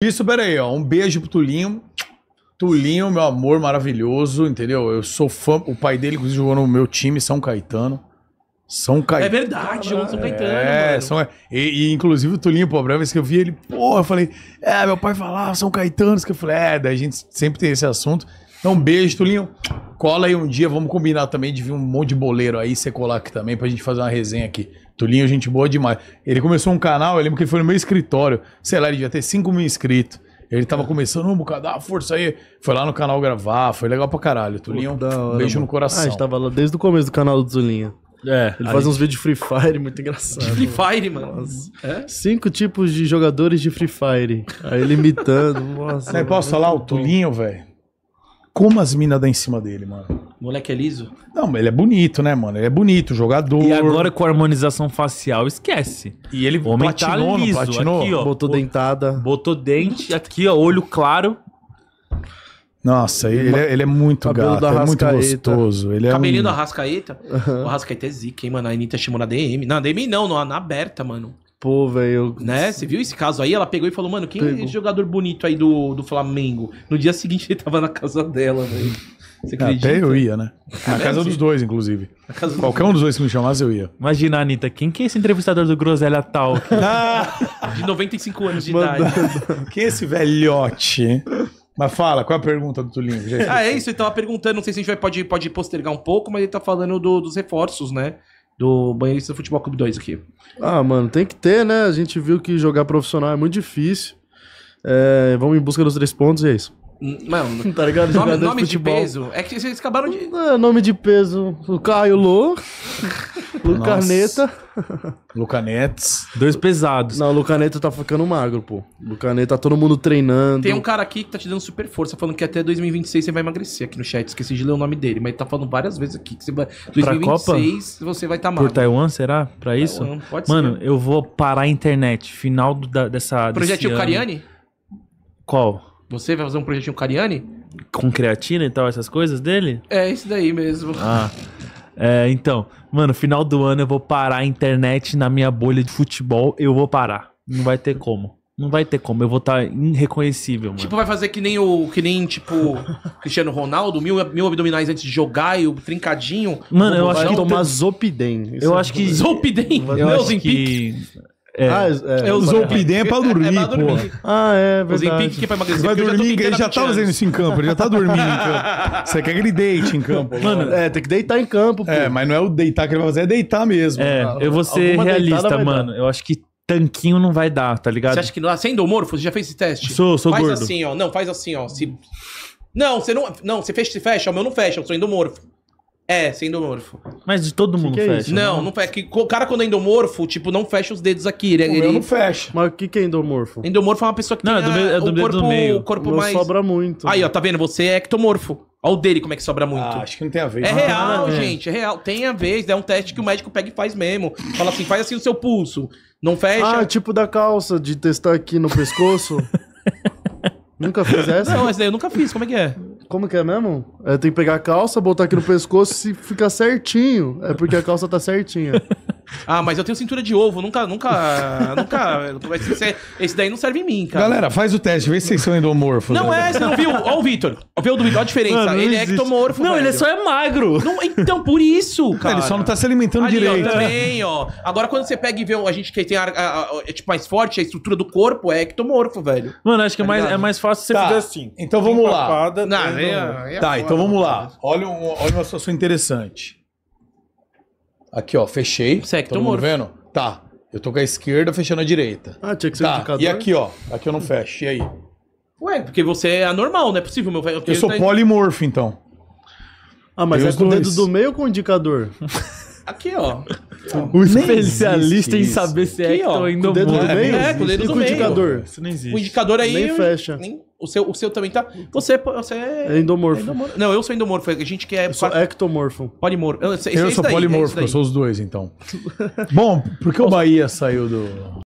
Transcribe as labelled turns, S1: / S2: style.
S1: Isso, peraí, ó. Um beijo pro Tulinho. Tulinho, meu amor maravilhoso, entendeu? Eu sou fã. O pai dele, inclusive, jogou no meu time, São Caetano. São Caetano. É verdade, João São Caetano. É, mano. São... E, e, inclusive o Tulinho, pô, a primeira vez que eu vi ele, porra, eu falei, é, meu pai falava São Caetano. Que eu falei, é, daí a gente sempre tem esse assunto. Então, um beijo, Tulinho. Cola aí um dia, vamos combinar também de vir um monte de boleiro aí, você colar aqui também, pra gente fazer uma resenha aqui. Tulinho, gente boa demais. Ele começou um canal, eu lembro que ele foi no meu escritório. Sei lá, ele devia ter 5 mil inscritos. Ele tava começando, um bocado, dá força aí. Foi lá no canal gravar, foi legal pra caralho. Tulinho, beijo mano. no coração. Ah, a gente tava lá desde o começo do canal do Tulinho.
S2: É, ele faz uns vídeos de Free Fire muito engraçado. De Free Fire, mano. Nossa. É?
S1: Cinco tipos de jogadores de Free Fire. Aí ele imitando. Nossa. Aí, posso falar o Tulinho, velho? Como as minas dão em cima dele, mano. O moleque é liso? Não, ele é bonito, né, mano? Ele é bonito, jogador. E agora com a harmonização facial, esquece. E
S2: ele o homem tá platinou, tá liso, platinou? Aqui, ó, botou dentada. Botou dente, aqui, ó, olho claro.
S1: Nossa, ele, é, é, ele é muito gato, é muito gostoso. Ele é um... da
S3: Rascaeta. Uhum. O Rascaeta é zica, hein, mano? A Anitta chamou na DM. Na DM não, na, na aberta, mano.
S2: Pô, velho.
S3: Né? Você viu esse caso aí? Ela pegou e falou, mano, quem é esse jogador bonito aí do, do Flamengo? No dia seguinte ele tava na casa dela, velho. Você ah, acredita? Até eu ia, né?
S1: Na é casa dos dois, inclusive. Qualquer um dos dois que me chamasse, eu ia.
S2: Imagina, Anitta, quem que
S1: é esse entrevistador do Groselha Talk?
S3: de
S2: 95 anos de Mandando.
S1: idade. Quem é esse velhote? Mas fala, qual é a pergunta do Tulinho?
S3: ah, é isso. Ele tava perguntando, não sei se a gente vai,
S2: pode, pode postergar um pouco, mas ele tá falando do, dos reforços, né?
S1: Do banheirista do Futebol Clube 2
S2: aqui. Ah, mano, tem que ter, né? A gente viu que jogar profissional é muito difícil. É, vamos em busca dos três pontos e é isso. Mano, tá ligado? Nome, nome de, de, peso. É que vocês acabaram de. É, nome de peso. O Caio Lô. Lucaneta. Lucanetes. Dois pesados. Não, o Lucaneta tá ficando magro, pô. Lucaneta tá todo mundo treinando. Tem um
S3: cara aqui que tá te dando super força, falando que até 2026 você vai emagrecer aqui no chat. Esqueci de ler o nome
S2: dele, mas ele tá falando várias vezes aqui que você vai. 2026 Copa? você vai estar tá magro. Por Taiwan, será? Pra isso? Taiwan, pode Mano, ser. eu vou parar a internet. Final do, da, dessa. Projeto Cariani? Qual? Você vai fazer um projetinho com Cariani? Com creatina e tal, essas coisas dele?
S3: É, isso daí mesmo. Ah.
S2: É, então, mano, final do ano eu vou parar a internet na minha bolha de futebol, eu vou parar. Não vai ter como. Não vai ter como, eu vou estar tá irreconhecível, mano. Tipo,
S3: vai fazer que nem o. Que nem, tipo, Cristiano Ronaldo, mil, mil abdominais antes de jogar e o trincadinho. Mano, eu é acho que. tomar
S2: Zopidem. Eu acho que. Zopidem? Meus que... É, ah, é, é, é os é, Zolpidem é, é pra dormir, é, é dormir.
S1: Ah, é verdade. Os que emagrecer. Vai dormir, ele já tá fazendo isso em campo, ele já tá dormindo Você quer que ele deite em campo. Mano, é, tem que deitar em campo. Pô. É, mas não é o deitar que ele vai fazer, é deitar mesmo. É, cara. eu vou ser Alguma realista, mano. Dar.
S2: Eu acho que tanquinho não
S1: vai dar, tá ligado? Você acha que
S3: lá sendo ah, Você é endomorfo? Você já fez esse teste? Sou, sou faz gordo. Faz assim, ó. Não, faz assim, ó. Se... Não, você não... Não, você fecha, fecha. O meu não fecha, eu sou endomorfo. É, sem endomorfo.
S2: Mas de todo mundo que é fecha. não, né? não
S3: fecha. Que O cara, quando é endomorfo, tipo, não fecha os dedos aqui. Ele, ele... Eu não
S2: fecha. Mas o que, que é endomorfo?
S3: Endomorfo é uma pessoa que não, tem é do, a, é do o corpo, do meio. corpo mais. sobra muito. Aí, ó, tá vendo? Você é ectomorfo. Olha o dele como é que sobra ah, muito. Ah,
S2: acho que não tem a ver. É ah, real, é. gente,
S3: é real. Tem a ver. É um teste que o médico pega e faz mesmo. Fala assim, faz
S2: assim o seu pulso. Não fecha. Ah, tipo da calça, de testar aqui no pescoço. nunca fiz essa? Não, essa
S3: daí eu nunca fiz. Como é que é? Como que é mesmo?
S2: É, tem que pegar a calça, botar aqui no pescoço e fica certinho. É porque a calça tá certinha.
S3: Ah, mas eu tenho cintura de ovo, nunca, nunca, nunca. Esse, é, esse daí não serve em mim, cara. Galera,
S1: faz o teste, vê se vocês são endomorfos. Não né? é, você não viu? Olha o Vitor. Vê o do Vitor, a diferença. Mano, ele é ectomorfo. Não, velho. ele só é magro. Não, então, por isso, cara. Ele só não tá se alimentando Ali, direito. Ó, também,
S3: ó. Agora, quando você pega e vê a gente que tem a, a, a, é, tipo, mais forte, a estrutura do corpo é ectomorfo, velho. Mano, acho que é, tá mais, é mais fácil você tá. fazer assim. Então vamos lá. Papada, não,
S1: é, é tá, então vamos lá. Olha, olha uma situação interessante. Aqui, ó, fechei. Você é vendo? Tá. Eu tô com a esquerda fechando a direita. Ah, tinha que ser tá. indicador. E aqui, ó. Aqui eu não fecho. E aí? Ué, porque você é anormal, não é possível, meu velho. Eu, sou tá... polimorfo, então. Ah, mas é com o dedo do meio ou com o indicador? Aqui, ó. O especialista
S3: em saber se é aqui, é que ó, tô indo com o dedo do meio. É, com o dedo do meio. Com indicador. Isso não existe. O indicador aí... Nem fecha. Nem o seu, o seu também tá. Você, você é. Endomorfo. É endomorfo. Não, eu sou endomorfo. A gente que
S2: é. Eu sou par... ectomorfo. Polimorfo. Eu, eu sou daí, polimorfo, é eu sou
S1: os dois, então. Bom, por que o Bahia saiu do.